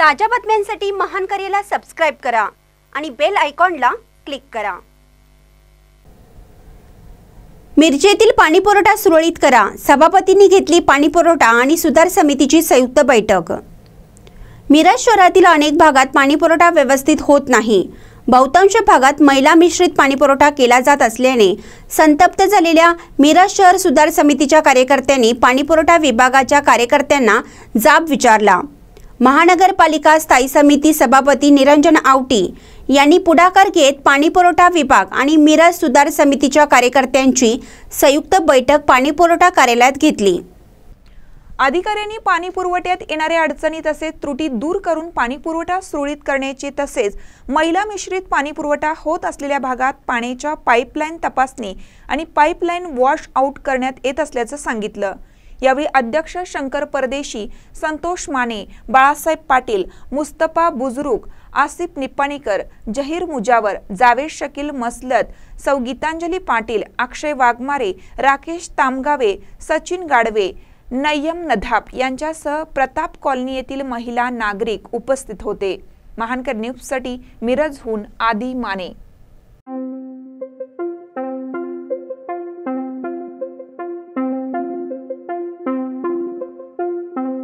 ताज्या बातम्यांसाठी महान करेला सबस्क्राइब करा आणि बेल आयकॉनला क्लिक करा मिरजेतील पाणीपुरवठा सुरळीत करा सभापतींनी घेतली पाणीपुरवठा आणि सुधार समितीची संयुक्त बैठक मिरज शहरातील अनेक भागात पाणीपुरवठा व्यवस्थित होत नाही बहुतांश भागात महिला मिश्रित पाणीपुरवठा केला जात असल्याने संतप्त झालेल्या मिरज शहर सुधार समितीच्या कार्यकर्त्यांनी पाणीपुरवठा विभागाच्या कार्यकर्त्यांना जाब विचारला महानगरपालिका स्थायी समिती सभापती निरंजन आवटी यांनी पुढाकार घेत पाणीपुरवठा विभाग आणि मिरज सुधार समितीच्या कार्यकर्त्यांची संयुक्त बैठक पाणीपुरवठा कार्यालयात घेतली अधिकाऱ्यांनी पाणी पुरवठ्यात येणाऱ्या अडचणी तसेच त्रुटी दूर करून पाणीपुरवठा सुरळीत करण्याची तसेच महिला मिश्रित पाणीपुरवठा होत असलेल्या भागात पाण्याच्या पाईपलाईन तपासणी आणि पाईपलाईन वॉश आऊट करण्यात येत असल्याचं सांगितलं यावेळी अध्यक्ष शंकर परदेशी संतोष माने बाळासाहेब पाटील मुस्तफा बुजरुक आसिफ निप्पाणीकर जहीर मुजावर जावेद शकील मसलत सौ गीतांजली पाटील अक्षय वाघमारे राकेश तामगावे सचिन गाडवे नय्यम नधाप यांच्यासह प्रताप कॉलनी येथील महिला नागरिक उपस्थित होते महानकर न्यूजसाठी मिरजहून आदी माने